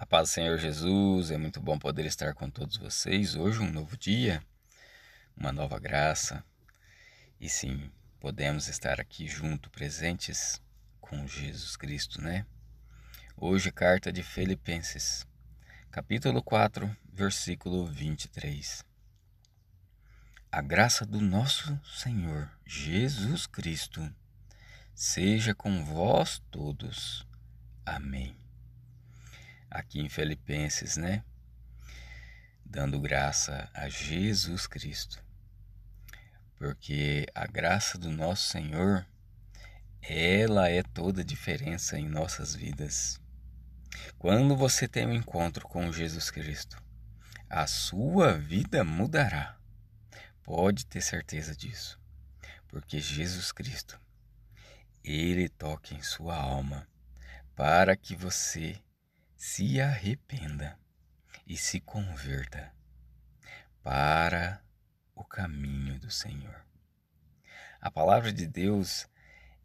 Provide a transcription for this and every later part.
A paz do Senhor Jesus, é muito bom poder estar com todos vocês. Hoje, um novo dia, uma nova graça. E sim, podemos estar aqui junto, presentes com Jesus Cristo, né? Hoje, carta de Filipenses, capítulo 4, versículo 23. A graça do nosso Senhor Jesus Cristo seja com vós todos. Amém aqui em Filipenses, né? Dando graça a Jesus Cristo. Porque a graça do nosso Senhor, ela é toda a diferença em nossas vidas. Quando você tem um encontro com Jesus Cristo, a sua vida mudará. Pode ter certeza disso. Porque Jesus Cristo, ele toca em sua alma para que você se arrependa e se converta para o caminho do Senhor. A palavra de Deus,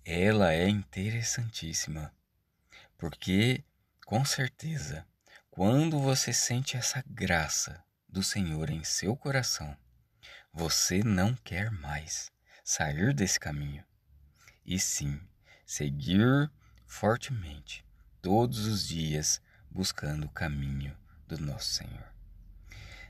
ela é interessantíssima, porque com certeza, quando você sente essa graça do Senhor em seu coração, você não quer mais sair desse caminho, e sim seguir fortemente todos os dias buscando o caminho do nosso Senhor.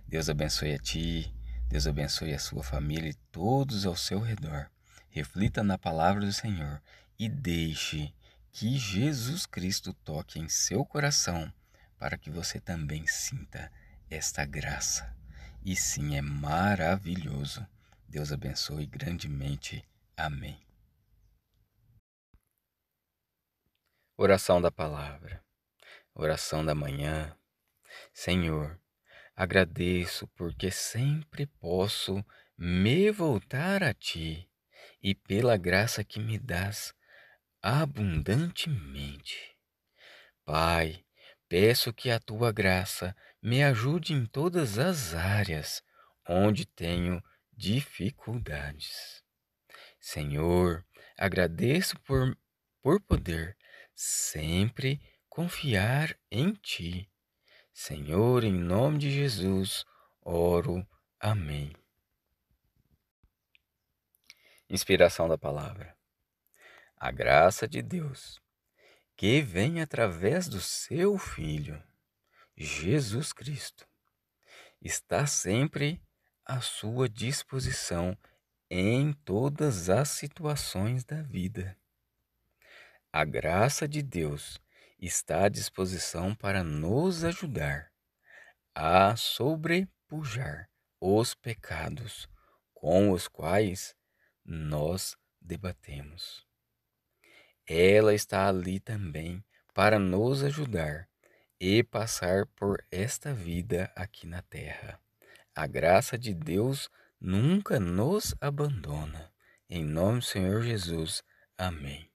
Deus abençoe a ti, Deus abençoe a sua família e todos ao seu redor. Reflita na palavra do Senhor e deixe que Jesus Cristo toque em seu coração para que você também sinta esta graça. E sim, é maravilhoso. Deus abençoe grandemente. Amém. Oração da Palavra. Oração da manhã. Senhor, agradeço porque sempre posso me voltar a ti e pela graça que me dás abundantemente. Pai, peço que a tua graça me ajude em todas as áreas onde tenho dificuldades. Senhor, agradeço por, por poder sempre confiar em Ti. Senhor, em nome de Jesus, oro. Amém. Inspiração da palavra. A graça de Deus, que vem através do seu Filho, Jesus Cristo, está sempre à sua disposição em todas as situações da vida. A graça de Deus está à disposição para nos ajudar a sobrepujar os pecados com os quais nós debatemos. Ela está ali também para nos ajudar e passar por esta vida aqui na terra. A graça de Deus nunca nos abandona. Em nome do Senhor Jesus. Amém.